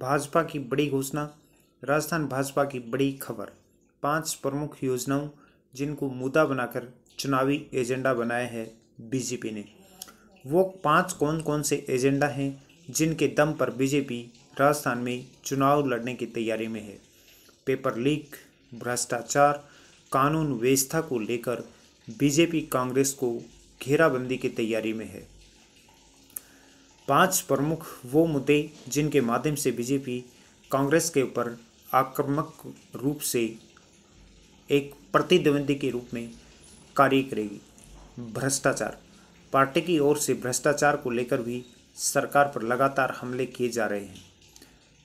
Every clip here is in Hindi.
भाजपा की बड़ी घोषणा राजस्थान भाजपा की बड़ी खबर पांच प्रमुख योजनाओं जिनको मुद्दा बनाकर चुनावी एजेंडा बनाया है बीजेपी ने वो पांच कौन कौन से एजेंडा हैं जिनके दम पर बीजेपी राजस्थान में चुनाव लड़ने की तैयारी में है पेपर लीक भ्रष्टाचार कानून व्यवस्था को लेकर बीजेपी कांग्रेस को घेराबंदी की तैयारी में है पांच प्रमुख वो मुद्दे जिनके माध्यम से बीजेपी कांग्रेस के ऊपर आक्रामक रूप से एक प्रतिद्वंदी के रूप में कार्य करेगी भ्रष्टाचार पार्टी की ओर से भ्रष्टाचार को लेकर भी सरकार पर लगातार हमले किए जा रहे हैं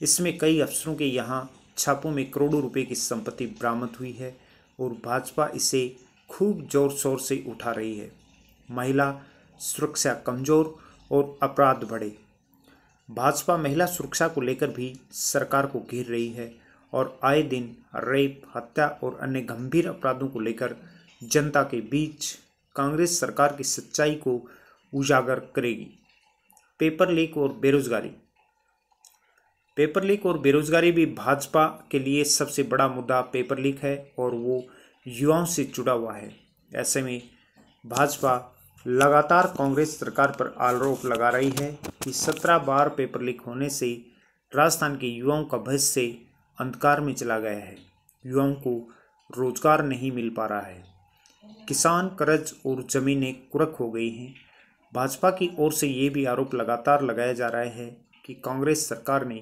इसमें कई अफसरों के यहाँ छापों में करोड़ों रुपए की संपत्ति बरामद हुई है और भाजपा इसे खूब जोर शोर से उठा रही है महिला सुरक्षा कमज़ोर और अपराध बढ़े भाजपा महिला सुरक्षा को लेकर भी सरकार को घेर रही है और आए दिन रेप हत्या और अन्य गंभीर अपराधों को लेकर जनता के बीच कांग्रेस सरकार की सच्चाई को उजागर करेगी पेपर लीक और बेरोजगारी पेपर लीक और बेरोजगारी भी भाजपा के लिए सबसे बड़ा मुद्दा पेपर लीक है और वो युवाओं से जुड़ा हुआ है ऐसे में भाजपा लगातार कांग्रेस सरकार पर आरोप लगा रही है कि सत्रह बार पेपर लीक होने से राजस्थान के युवाओं का भविष्य अंधकार में चला गया है युवाओं को रोजगार नहीं मिल पा रहा है किसान कर्ज और ज़मीनें कुरक हो गई हैं भाजपा की ओर से ये भी आरोप लगातार लगाया जा रहा है कि कांग्रेस सरकार ने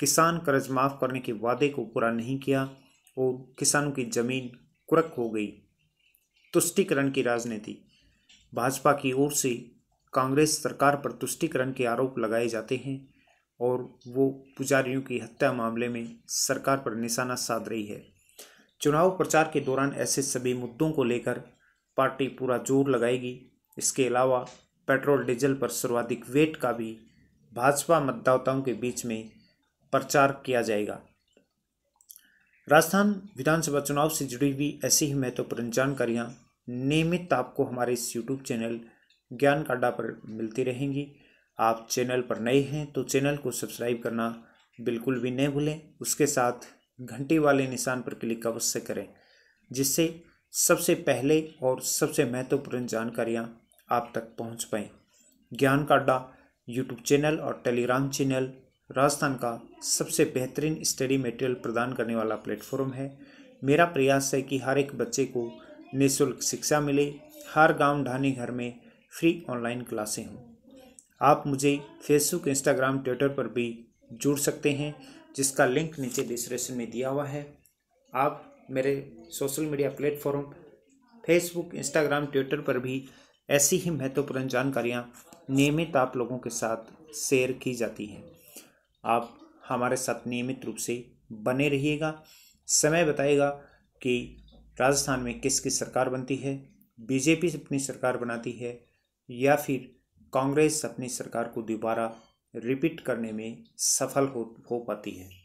किसान कर्ज माफ़ करने के वादे को पूरा नहीं किया और किसानों की ज़मीन कुरक हो गई तुष्टिकरण की राजनीति भाजपा की ओर से कांग्रेस सरकार पर तुष्टिकरण के आरोप लगाए जाते हैं और वो पुजारियों की हत्या मामले में सरकार पर निशाना साध रही है चुनाव प्रचार के दौरान ऐसे सभी मुद्दों को लेकर पार्टी पूरा जोर लगाएगी इसके अलावा पेट्रोल डीजल पर सर्वाधिक वेट का भी भाजपा मतदाताओं के बीच में प्रचार किया जाएगा राजस्थान विधानसभा चुनाव से जुड़ी हुई ऐसी ही महत्वपूर्ण जानकारियाँ नियमित आपको हमारे इस यूट्यूब चैनल ज्ञान काड्डा पर मिलती रहेंगी आप चैनल पर नए हैं तो चैनल को सब्सक्राइब करना बिल्कुल भी नहीं भूलें उसके साथ घंटी वाले निशान पर क्लिक अवश्य करें जिससे सबसे पहले और सबसे महत्वपूर्ण जानकारियाँ आप तक पहुँच पाएँ ज्ञान काड्डा यूट्यूब चैनल और टेलीग्राम चैनल राजस्थान का सबसे बेहतरीन स्टडी मटेरियल प्रदान करने वाला प्लेटफॉर्म है मेरा प्रयास है कि हर एक बच्चे को निःशुल्क शिक्षा मिले हर गांव ढानी घर में फ्री ऑनलाइन क्लासें हों आप मुझे फेसबुक इंस्टाग्राम ट्विटर पर भी जुड़ सकते हैं जिसका लिंक नीचे डिस्क्रिप्शन में दिया हुआ है आप मेरे social media platform Facebook Instagram Twitter पर भी ऐसी ही महत्वपूर्ण जानकारियाँ नियमित आप लोगों के साथ शेयर की जाती हैं आप हमारे साथ नियमित रूप से बने रहिएगा समय बताएगा कि राजस्थान में किसकी सरकार बनती है बीजेपी अपनी सरकार बनाती है या फिर कांग्रेस अपनी सरकार को दोबारा रिपीट करने में सफल हो हो पाती है